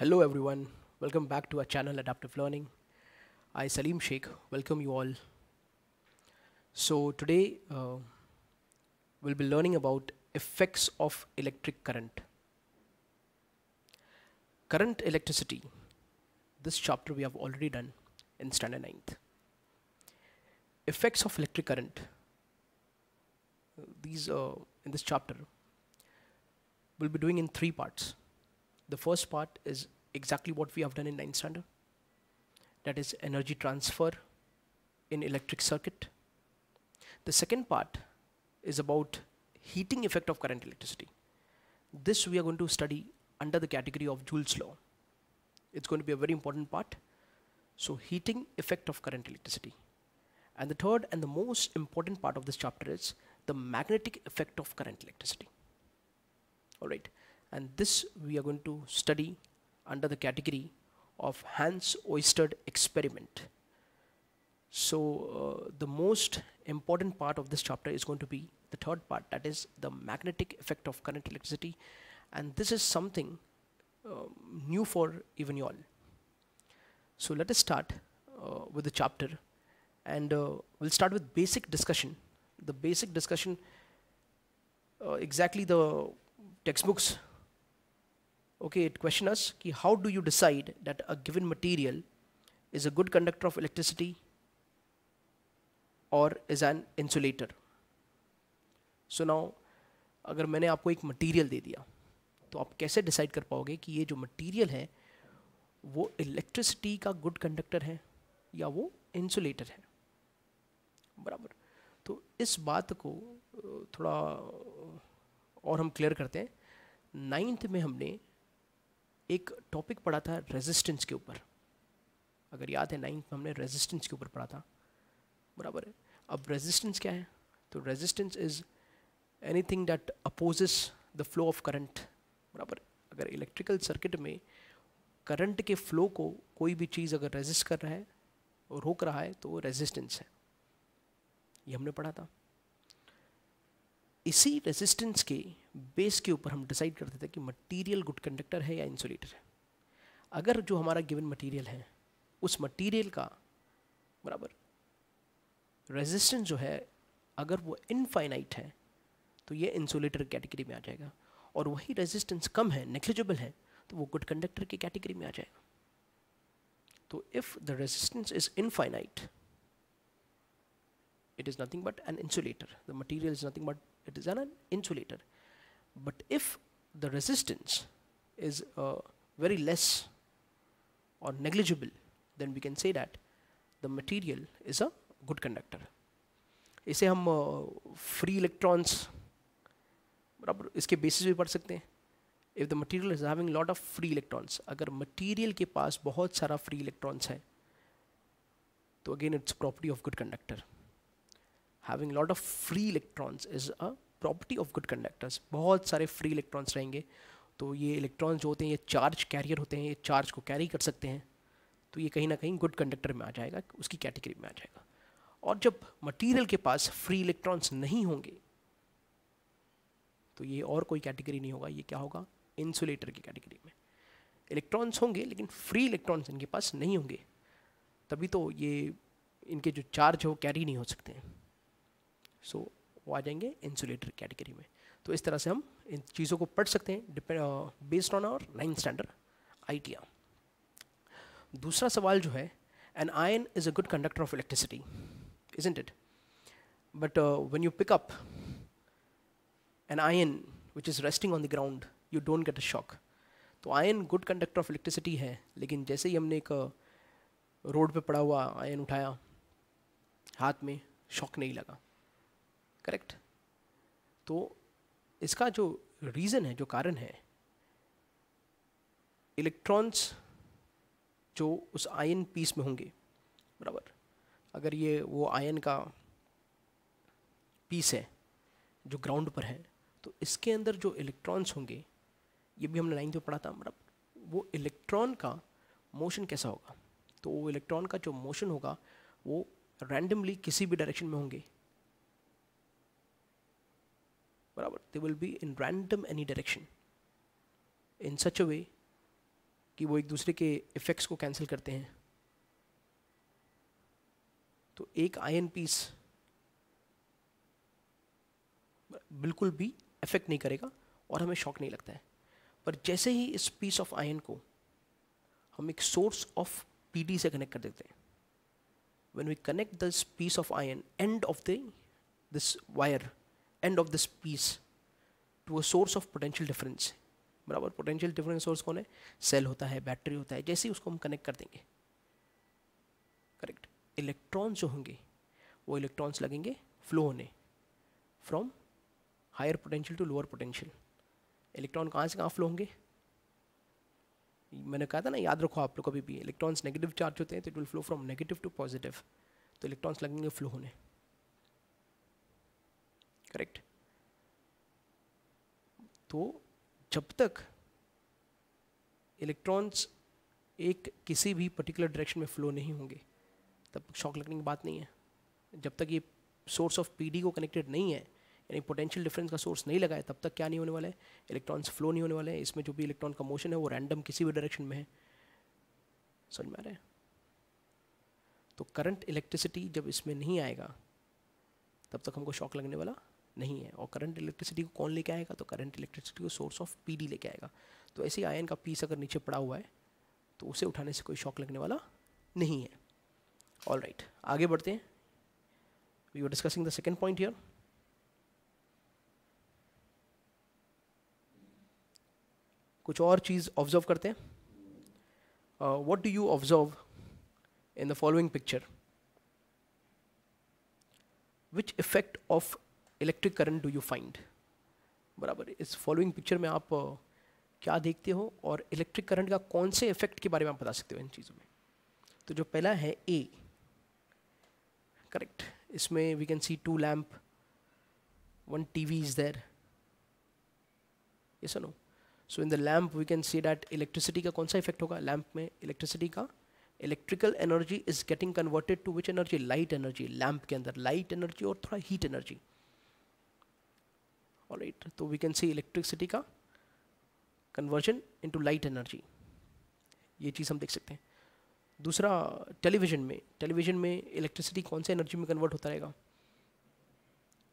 Hello everyone, welcome back to our channel Adaptive Learning. I Salim Sheikh, welcome you all. So today uh, we'll be learning about effects of electric current. Current electricity, this chapter we have already done in standard 9th. Effects of electric current, uh, these uh, in this chapter, we'll be doing in three parts the first part is exactly what we have done in ninth standard. That is energy transfer in electric circuit. The second part is about heating effect of current electricity. This we are going to study under the category of Joule's law. It's going to be a very important part. So heating effect of current electricity. And the third and the most important part of this chapter is the magnetic effect of current electricity. All right and this we are going to study under the category of Hans Oersted experiment. So uh, the most important part of this chapter is going to be the third part that is the magnetic effect of current electricity and this is something uh, new for even y'all. So let us start uh, with the chapter and uh, we'll start with basic discussion. The basic discussion uh, exactly the textbooks okay it question us ki how do you decide that a given material is a good conductor of electricity or is an insulator so now अगर मैंने आपको एक material दे दिया तो आप कैसे decide कर पाओगे कि ये जो मटेरियल है वो इलेक्ट्रिसिटी का गुड कंडक्टर है या वो इंसुलेटर है बराबर तो इस बात को थोड़ा और हम क्लियर करते हैं नाइन्थ में हमने एक टॉपिक पढ़ा था रेजिस्टेंस के ऊपर अगर याद है नाइन्थ में हमने रेजिस्टेंस के ऊपर पढ़ा था बराबर है अब रेजिस्टेंस क्या है तो resistance is anything that opposes the flow of current बराबर अगर इलेक्ट्रिकल सर्किट में करंट के फ्लो को कोई भी चीज़ अगर रेजिस्ट कर रहा है और रोक रहा है तो वो रेजिस्टेंस है ये हमने पढ़ा था इसी रेजिस्टेंस के बेस के ऊपर हम डिसाइड करते थे कि मटेरियल गुड कंडक्टर है या इंसुलेटर है अगर जो हमारा गिवन मटेरियल है उस मटेरियल का बराबर रेजिस्टेंस जो है अगर वो इनफाइनाइट है तो ये इंसुलेटर कैटेगरी में आ जाएगा और वही रेजिस्टेंस कम है नेग्लिजिबल है तो वो गुड कंडक्टर की कैटेगरी में आ जाएगा तो if the resistance is infinite it is nothing but an insulator the material is nothing but it is an an insulator but if the resistance is uh, very less or negligible then we can say that the material is a good conductor इसे हम free electrons बराबर इसके basis भी पढ़ सकते हैं if the material is having lot of free electrons अगर material के पास बहुत सारा फ्री इलेक्ट्रॉन्स है तो again its property of good conductor having lot of free electrons is a property of good conductors बहुत सारे फ्री इलेक्ट्रॉन्स रहेंगे तो ये इलेक्ट्रॉन्स जो होते हैं ये चार्ज कैरियर होते हैं ये चार्ज को कैरी कर सकते हैं तो ये कहीं ना कहीं गुड कंडक्टर में आ जाएगा उसकी कैटेगरी में आ जाएगा और जब मटेरियल के पास फ्री इलेक्ट्रॉन्स नहीं होंगे तो ये और कोई कैटेगरी नहीं होगा ये क्या होगा इंसुलेटर की कैटेगरी में इलेक्ट्रॉन्स होंगे लेकिन फ्री इलेक्ट्रॉन्स इनके पास नहीं होंगे तभी तो ये इनके जो चार्ज है वो कैरी नहीं हो सकते हैं सो वो आ जाएंगे इंसुलेटर कैटेगरी में तो इस तरह से हम इन चीज़ों को पढ़ सकते हैं based on our ninth standard I दूसरा सवाल जो है an iron is a good conductor of electricity is it but when you pickup an iron which is resting on the ground you don't get a shock तो iron good conductor of electricity है लेकिन जैसे ही हमने एक road uh, पे पड़ा हुआ ion उठाया हाथ में शॉक नहीं लगा करेक्ट तो इसका जो रीज़न है जो कारण है इलेक्ट्रॉन्स जो उस आयन पीस में होंगे बराबर अगर ये वो आयन का पीस है जो ग्राउंड पर है तो इसके अंदर जो इलेक्ट्रॉन्स होंगे ये भी हमने लाइन में पढ़ा था बराबर वो इलेक्ट्रॉन का मोशन कैसा होगा तो वो इलेक्ट्रॉन का जो मोशन होगा वो रैंडमली किसी भी डायरेक्शन में होंगे बराबर they will be in random any direction in such a way कि वो एक दूसरे के इफ़ेक्ट्स को कैंसिल करते हैं तो एक आयन पीस बिल्कुल भी इफेक्ट नहीं करेगा और हमें शॉक नहीं लगता है पर जैसे ही इस पीस ऑफ आयन को हम एक सोर्स ऑफ पी से कनेक्ट कर देते हैं when we connect this piece of iron end of the this wire end of this piece to a source of potential difference बराबर पोटेंशियल डिफरेंस सोर्स कौन है सेल होता है बैटरी होता है जैसे ही उसको हम कनेक्ट कर देंगे करेक्ट इलेक्ट्रॉन्स जो होंगे वो इलेक्ट्रॉन्स लगेंगे फ्लो होने from higher potential to lower potential electron कहाँ से कहाँ फ्लो होंगे मैंने कहा था ना याद रखो आप लोग कभी भी इलेक्ट्रॉन्स नेगेटिव चार्ज होते हैं तो it will flow from negative to positive तो इलेक्ट्रॉन्स लगेंगे फ्लो होने करेक्ट तो जब तक इलेक्ट्रॉन्स एक किसी भी पर्टिकुलर डायरेक्शन में फ्लो नहीं होंगे तब तक शॉक लगने की बात नहीं है जब तक ये सोर्स ऑफ पीडी को कनेक्टेड नहीं है यानी पोटेंशियल डिफरेंस का सोर्स नहीं लगाया तब तक क्या नहीं होने वाला है इलेक्ट्रॉन्स फ्लो नहीं होने वाले हैं इसमें जो भी इलेक्ट्रॉन का मोशन है वो रैंडम किसी भी डायरेक्शन में है समझ में आ रहा है तो करंट इलेक्ट्रिसिटी जब इसमें नहीं आएगा तब तक हमको शॉक लगने वाला नहीं है और करंट इलेक्ट्रिसिटी को कौन लेके आएगा तो करंट इलेक्ट्रिसिटी को सोर्स ऑफ पी डी लेके आएगा तो ऐसे ही आयन का पीस अगर नीचे पड़ा हुआ है तो उसे उठाने से कोई शॉक लगने वाला नहीं है ऑल राइट right. आगे बढ़ते हैं we are discussing the second point here कुछ और चीज़ ऑब्जर्व करते हैं what do you observe in the following picture which effect of electric current do you find बराबर इस फॉलोइंग पिक्चर में आप क्या देखते हो और इलेक्ट्रिक करंट का कौन से इफेक्ट के बारे में आप बता सकते हो इन चीज़ों में तो जो पहला है ए करेक्ट इसमें we can see two lamp one TV is इज़ देर ये no so in the lamp we can see that electricity का कौन सा इफेक्ट होगा लैम्प में इलेक्ट्रिसिटी का electrical energy is getting converted to which energy light energy lamp के अंदर लाइट एनर्जी और थोड़ा हीट एनर्जी राइट तो वी कैन सी इलेक्ट्रिसिटी का कन्वर्जन इनटू लाइट एनर्जी ये चीज़ हम देख सकते हैं दूसरा टेलीविज़न में टेलीविज़न में इलेक्ट्रिसिटी कौन से एनर्जी में कन्वर्ट होता रहेगा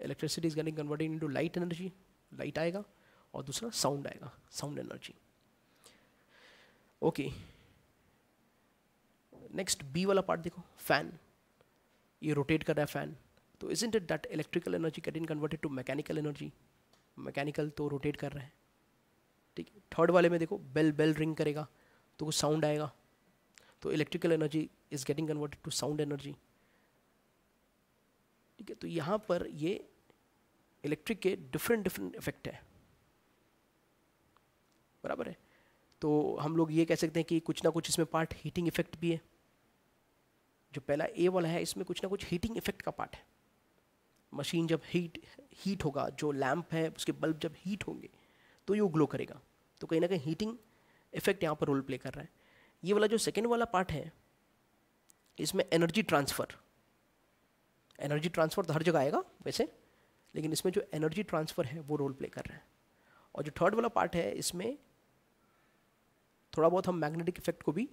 electricity is getting converted into light energy light आएगा और दूसरा साउंड आएगा sound energy okay next B वाला पार्ट देखो फैन ये रोटेट कर रहा है फैन तो isn't it that electrical energy getting converted to mechanical energy mechanical तो रोटेट कर रहा है ठीक है थर्ड वाले में देखो बेल बेल रिंग करेगा तो कुछ साउंड आएगा तो electrical energy is getting converted to sound energy ठीक है तो यहाँ पर ये इलेक्ट्रिक के डिफरेंट डिफरेंट इफेक्ट है बराबर है तो हम लोग ये कह सकते हैं कि कुछ ना कुछ इसमें पार्ट हीटिंग इफेक्ट भी है जो पहला ए वाला है इसमें कुछ ना कुछ हीटिंग इफेक्ट का पार्ट है मशीन जब हीट हीट होगा जो लैम्प है उसके बल्ब जब हीट होंगे तो ये ग्लो करेगा तो कहीं ना कहीं हीटिंग इफेक्ट यहाँ पर रोल प्ले कर रहा है ये वाला जो सेकेंड वाला पार्ट है इसमें एनर्जी ट्रांसफ़र एनर्जी ट्रांसफ़र तो हर जगह आएगा वैसे लेकिन इसमें जो एनर्जी ट्रांसफ़र है वो रोल प्ले कर रहा है और जो थर्ड वाला पार्ट है इसमें थोड़ा बहुत हम मैग्नेटिक इफेक्ट को भी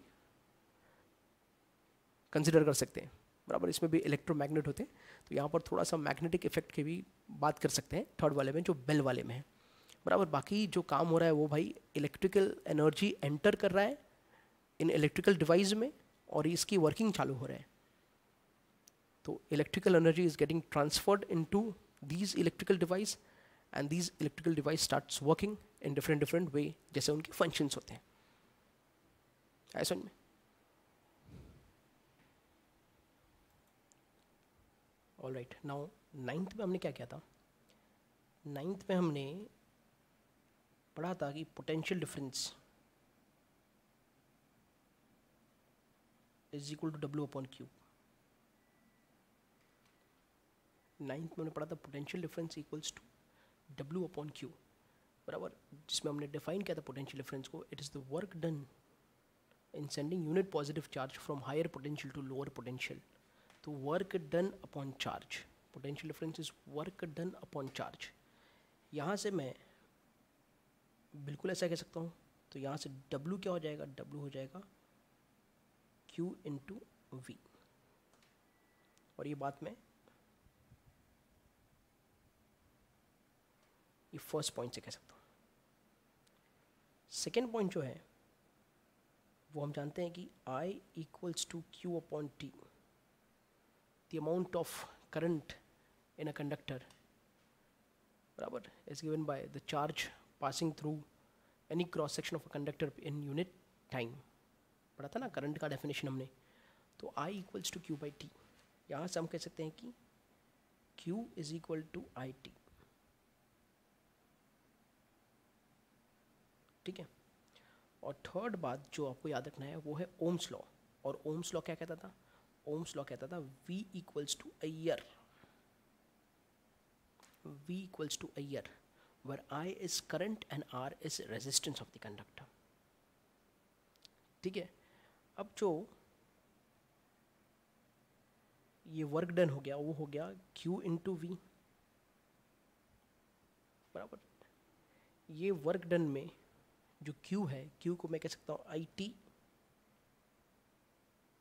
कंसिडर कर सकते हैं बराबर इसमें भी इलेक्ट्रोमैग्नेट होते हैं तो यहाँ पर थोड़ा सा मैग्नेटिक इफेक्ट की भी बात कर सकते हैं थर्ड वाले में जो बेल वाले में है बराबर बाकी जो काम हो रहा है वो भाई इलेक्ट्रिकल एनर्जी एंटर कर रहा है इन इलेक्ट्रिकल डिवाइस में और इसकी वर्किंग चालू हो रहा है तो electrical energy is getting transferred in to these electrical device and these electrical device start working in different different way जैसे उनके फंक्शंस होते हैं ऐसा में ऑल राइट नाउ नाइन्थ में हमने क्या किया था नाइन्थ में हमने पढ़ा था कि potential difference is equal to W upon Q ninth में हमने पढ़ा था potential difference equals to W upon Q बराबर जिसमें हमने डिफाइन किया था पोटेंशियल डिफरेंस को it is the work done in sending unit positive charge from higher potential to lower potential तो work done upon charge potential difference is work done upon charge यहाँ से मैं बिल्कुल ऐसा कह सकता हूँ तो यहाँ से W क्या हो जाएगा W हो जाएगा Q इंटू वी और ये बात मैं ये फर्स्ट पॉइंट से कह सकता हूँ सेकेंड पॉइंट जो है वो हम जानते हैं कि I equals to Q upon T the amount of current in a conductor Robert, is given by the charge passing through any cross section of a conductor in unit time पढ़ा था ना करंट का definition हमने तो I equals to Q by T यहाँ से हम कह सकते हैं कि Q is equal to I T ठीक है और थर्ड बात जो आपको याद रखना है वो है ओम्स लॉ और ओम्स लॉ क्या कहता था ओम्स लॉ कहता था V equals to I R I R v equals to a year where i is current and r is resistance of the conductor ठीक है अब जो ये वर्क डन हो गया वो हो गया q इंटू वी बराबर ये वर्क डन में जो q है q को मैं कह सकता हूँ आई टी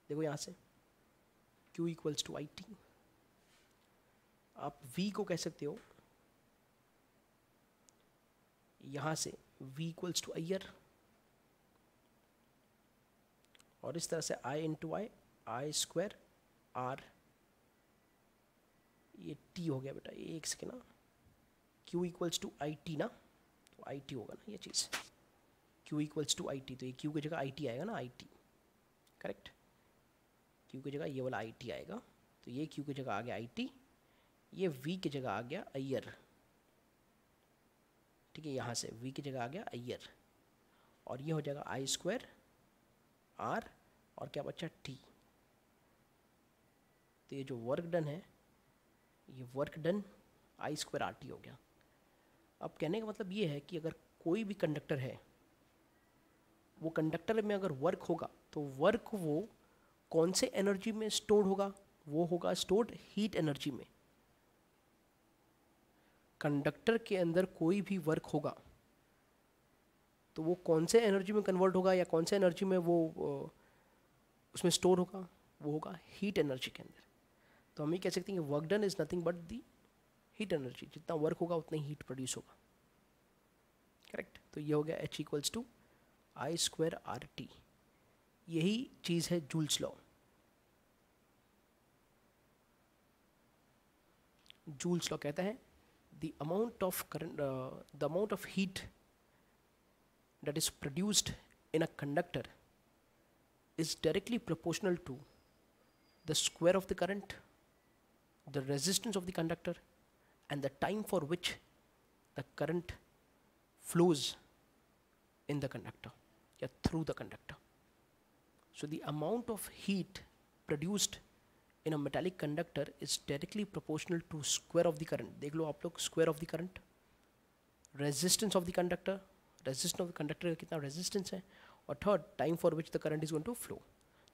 देखो यहाँ से Q equals to I T आप वी को कह सकते हो यहां से वी इक्वल्स टू आई और इस तरह से I into I I square R ये टी हो गया बेटा एक सेकेंड ना Q equals to I T ना तो आई टी होगा ना ये चीज़ Q equals to I T तो ये क्यू की जगह आई टी आएगा ना आई टी करेक्ट क्यू की जगह ये वाला आई टी आएगा तो ये क्यू की जगह आ गया आई टी ये वी की जगह आ गया अयर ठीक है यहाँ से वी की जगह आ गया अयर और ये हो जाएगा आई स्क्वायर आर और क्या बच्चा टी तो ये जो वर्क डन है ये work done I square R T हो गया अब कहने का मतलब ये है कि अगर कोई भी कंडक्टर है वो कंडक्टर में अगर वर्क होगा तो वर्क वो कौन से एनर्जी में स्टोर होगा वो होगा स्टोर्ड हीट एनर्जी में कंडक्टर के अंदर कोई भी वर्क होगा तो वो कौन से एनर्जी में कन्वर्ट होगा या कौन से एनर्जी में वो उसमें स्टोर होगा वो होगा हीट एनर्जी के अंदर तो हम ये कह सकते हैं कि work done is nothing but the heat energy जितना वर्क होगा उतना ही हीट प्रोड्यूस होगा करेक्ट तो ये हो गया H equals to I square R T यही चीज है जूल्स लॉ जूल्स लॉ कहता है the amount of current the amount of heat that is produced in a conductor is directly proportional to the square of the current the resistance of the conductor and the time for which the current flows in the conductor या through the conductor So the amount of heat produced in a metallic conductor is directly proportional to square of the current dekh lo aap log square of the current resistance of the conductor resistance of the conductor ka kitna resistance hai और third time for which the current is going to flow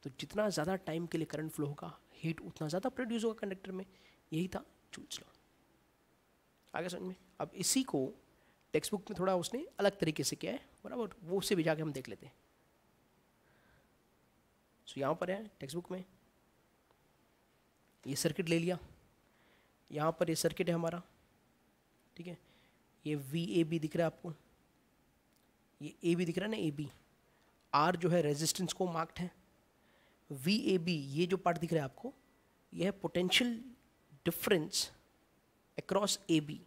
to जितना ज़्यादा time के लिए current flow होगा heat उतना ज़्यादा produce होगा conductor में यही था चूज लॉ आगे समझ में अब इसी को टेक्स्ट बुक में थोड़ा उसने अलग तरीके से किया है बराबर वो से भी जाके हम देख लेते हैं सो यहाँ पर है टेक्स्ट बुक में ये सर्किट ले लिया यहाँ पर ये सर्किट है हमारा ठीक है ये वी ए बी दिख रहा है आपको ये ए बी दिख रहा है ना ए बी आर जो है रेजिस्टेंस को मार्क्ड है वी ए बी ये जो पार्ट दिख रहा है आपको यह है potential difference across A B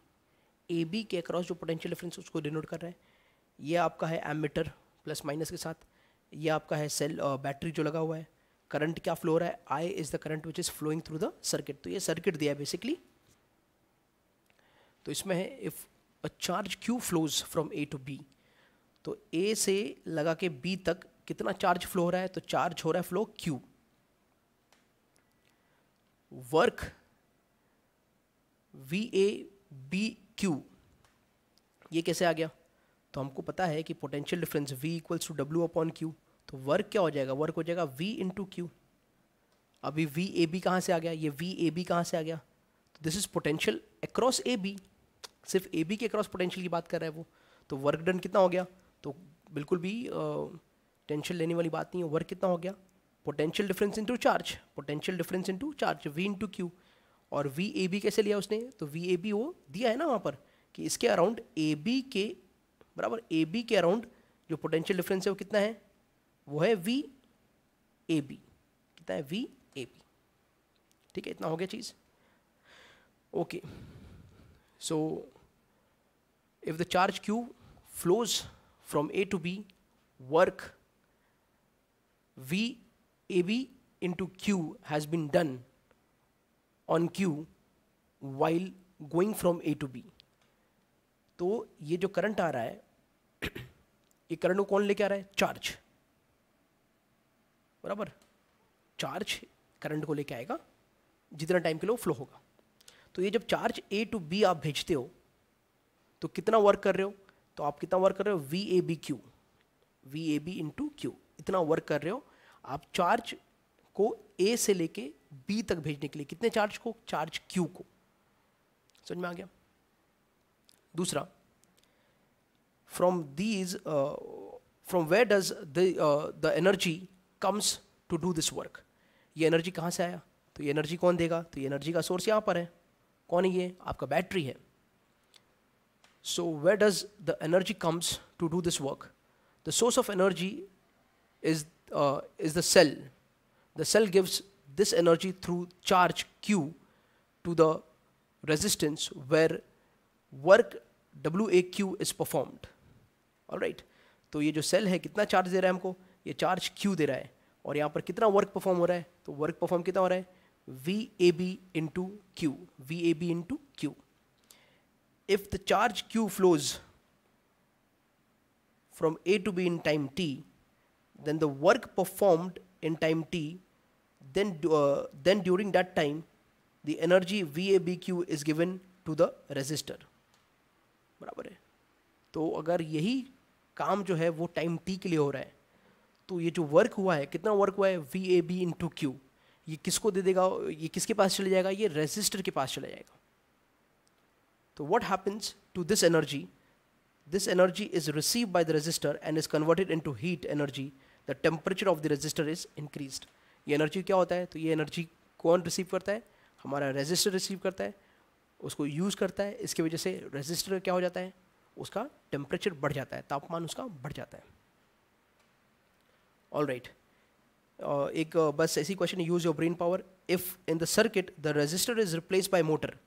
A B के अक्रॉस जो पोटेंशियल डिफरेंस उसको डिनोट कर रहा है ये आपका है एमिटर प्लस माइनस के साथ ये आपका है सेल बैटरी जो लगा हुआ है करंट क्या फ्लो रहा है I is the current which is flowing through the circuit तो ये सर्किट दिया है बेसिकली तो इसमें है if a charge Q flows from A to B तो ए से लगा के बी तक कितना चार्ज फ्लो हो रहा है तो चार्ज हो रहा है flow Q work V A B Q ये कैसे आ गया तो हमको पता है कि potential difference V equals to W upon Q तो वर्क क्या हो जाएगा वर्क हो जाएगा वी इंटू क्यू अभी वी ए बी कहाँ से आ गया ये वी ए बी कहाँ से आ गया तो this is potential across A B सिर्फ ए बी के अक्रॉस पोटेंशियल की बात कर रहा है वो तो वर्क डन कितना हो गया तो बिल्कुल भी टेंशन लेने वाली बात नहीं है वर्क कितना हो गया potential difference into charge potential difference into charge V into Q और वी ए बी कैसे लिया उसने तो वी ए बी वो दिया है ना वहाँ पर कि इसके अराउंड ए बी के बराबर ए बी के अराउंड जो पोटेंशियल डिफरेंस है वो कितना है वो है वी ए बी कितना है वी ए बी ठीक है इतना हो गया चीज़ okay so if the charge Q flows from A to B work V A B to Q has been done on Q while going from A to B तो ये जो current आ रहा है ये करंट को कौन लेके आ रहा है चार्ज बराबर चार्ज करंट को लेके आएगा जितना टाइम के लिए फ्लो होगा तो ये जब चार्ज ए टू बी आप भेजते हो तो कितना वर्क कर रहे हो तो आप कितना वर्क कर रहे हो V A B Q V A B into Q इतना वर्क कर रहे हो आप चार्ज को ए से लेके बी तक भेजने के लिए कितने चार्ज को चार्ज क्यू को समझ में आ गया दूसरा from these from where does the energy comes to do this work ये एनर्जी कहाँ से आया तो ये एनर्जी कौन देगा तो ये एनर्जी का सोर्स यहाँ पर है कौन है ये आपका बैटरी है so way does the energy comes to do this work the source of energy is is the cell the cell gives this through charge Q to the resistance the work W A Q is performed और right तो ये जो cell है कितना charge दे रहा है हमको ये चार्ज क्यू दे रहा है और यहाँ पर कितना वर्क परफॉर्म हो रहा है तो वर्क परफॉर्म कितना हो रहा है V A B into Q V A B into Q if the charge Q flows to B in time T then the work performed in time T then then during that time the energy V A B Q is given to the resistor बराबर है तो अगर यही काम जो है वो time T के लिए हो रहा है तो ये जो वर्क हुआ है कितना वर्क हुआ है V A B into Q ये किसको दे देगा ये किसके पास चले जाएगा ये रेजिस्टर के पास चला जाएगा तो happens to this energy this energy is receive received the resistor and is converted into heat energy the temperature of the resistor is increase ये एनर्जी क्या होता है तो ये एनर्जी कौन रिसीव करता है हमारा रजिस्टर रिसीव करता है उसको यूज़ करता है इसकी वजह से रजिस्टर क्या हो जाता है उसका टेम्परेचर बढ़ जाता है तापमान उसका बढ़ जाता है ऑल राइट uh, एक uh, बस ऐसी question use your brain power if in the circuit the resistor is replace by motor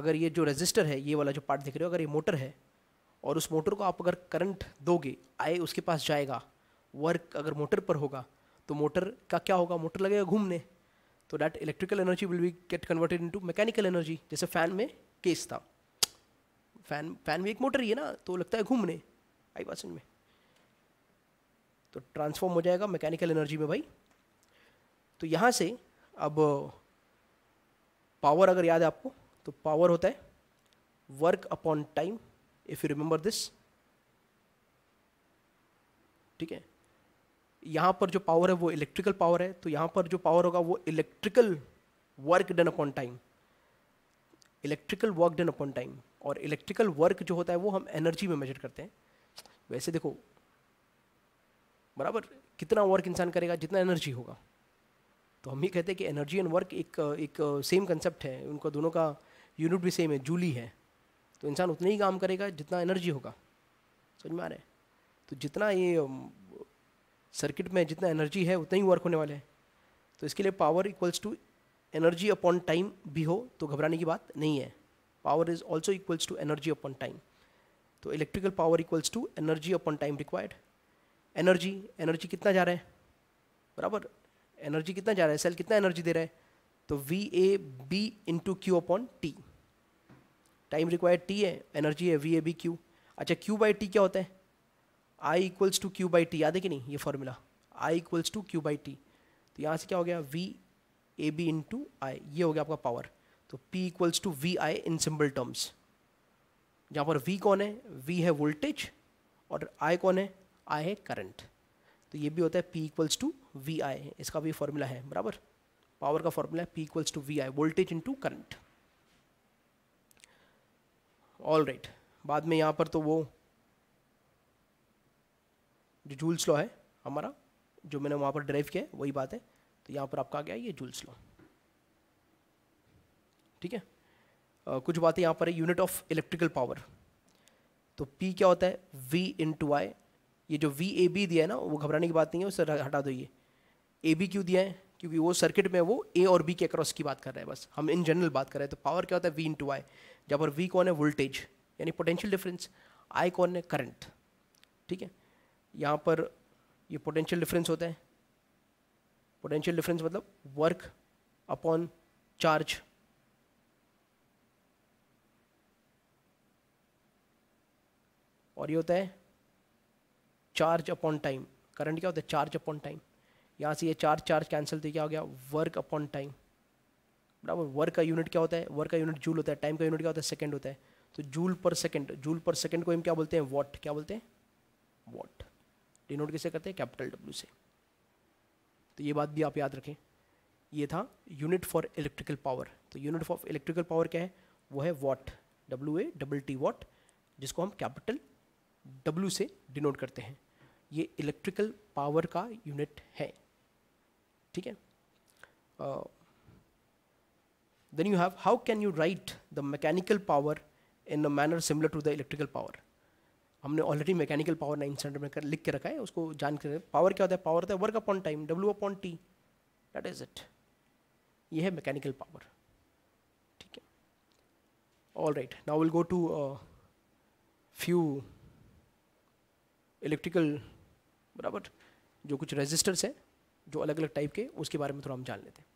अगर ये जो रजिस्टर है ये वाला जो पार्ट दिख रहे हो अगर ये मोटर है और उस मोटर को आप अगर करंट दोगे आए उसके पास जाएगा वर्क अगर मोटर पर होगा तो मोटर का क्या होगा मोटर लगेगा घूमने तो that electrical energy will be get converted into mechanical energy जैसे फ़ैन में केस था फैन फैन में एक मोटर ही है ना तो लगता है घूमने आई बात समझ में तो ट्रांसफॉर्म हो जाएगा मैकेनिकल एनर्जी में भाई तो यहाँ से अब पावर अगर याद है आपको तो पावर होता है work upon time if you remember this ठीक है यहाँ पर जो पावर है वो इलेक्ट्रिकल पावर है तो यहाँ पर जो पावर होगा वो electrical work done upon time electrical work done upon time और इलेक्ट्रिकल वर्क जो होता है वो हम एनर्जी में मेजर करते हैं वैसे देखो बराबर कितना वर्क इंसान करेगा जितना एनर्जी होगा तो हम ही कहते हैं कि एनर्जी एंड वर्क एक एक सेम कंसेप्ट है उनका दोनों का यूनिट भी सेम है जूली है तो इंसान उतना ही काम करेगा जितना एनर्जी होगा समझ में आ रहे तो जितना ये सर्किट में जितना एनर्जी है उतना ही वर्क होने वाले हैं तो इसके लिए power equals to energy upon time भी हो तो घबराने की बात नहीं है power is also equals to energy upon time तो electrical power equals to energy upon time required energy energy कितना जा रहा है बराबर एनर्जी कितना जा रहा है सेल कितना एनर्जी दे रहा है तो V A B into Q upon T time required T है एनर्जी है वी ए बी क्यू अच्छा क्यू बाई टी क्या होता है I equals to Q by T याद है कि नहीं ये formula I equals to Q by T तो यहाँ से क्या हो गया V A B into I ये हो गया आपका पावर तो P equals to V I in simple terms जहाँ पर वी कौन है वी है वोल्टेज और आई कौन है आई है करंट तो ये भी होता है P equals to V I इसका भी फॉर्मूला है बराबर पावर का फॉर्मूला है P equals to V I voltage into current all right बाद में यहाँ पर तो वो जो जूल्स लॉ है हमारा जो मैंने वहाँ पर ड्राइव किया है वही बात है तो यहाँ पर आपका आ गया ये जूल्स लॉ ठीक है आ, कुछ बातें यहाँ पर है यूनिट ऑफ इलेक्ट्रिकल पावर तो पी क्या होता है वी इंटू आई ये जो वी ए बी दिया है ना वो घबराने की बात नहीं है उसे हटा दो ये ए बी क्यों दिया है क्योंकि वो सर्किट में वो ए और बी के अक्रॉस की बात कर रहे हैं बस हम इन जनरल बात कर रहे हैं तो पावर क्या होता है वी इन टू आई जब पर वी कौन है वोल्टेज यानी पोटेंशियल डिफरेंस आई कौन है करंट ठीक है यहाँ पर ये पोटेंशियल डिफरेंस होता है पोटेंशियल डिफरेंस मतलब वर्क अपॉन चार्ज और ये होता है चार्ज अपॉन टाइम करंट क्या होता है चार्ज अपॉन टाइम यहाँ से ये चार्ज चार्ज कैंसिल थे क्या हो गया वर्क अपॉन टाइम बराबर वर्क का यूनिट क्या होता है वर्क का यूनिट जूल होता है टाइम का यूनिट क्या होता है सेकेंड होता है तो जूल पर सेकेंड जूल पर सेकेंड को हम क्या बोलते हैं वॉट क्या बोलते हैं वॉट डिनोट किसे करते हैं कैपिटल डब्ल्यू से तो ये बात भी आप याद रखें ये था यूनिट फॉर इलेक्ट्रिकल पावर तो यूनिट फॉर इलेक्ट्रिकल पावर क्या है वो है watt W A double T watt जिसको हम कैपिटल डब्ल्यू से डिनोट करते हैं ये इलेक्ट्रिकल पावर का यूनिट है ठीक है then you have how can you write the mechanical power in a manner similar to the electrical power हमने ऑलरेडी मैकेनिकल पावर नाइन सेंटर में कर लिख के रखा है उसको जान पावर क्या होता है पावर होता है work upon time W upon T that is it ये है मैकेनिकल पावर ठीक है all right now will go to few electrical बराबर जो कुछ रजिस्टर्स है जो अलग अलग टाइप के उसके बारे में थोड़ा हम जान लेते हैं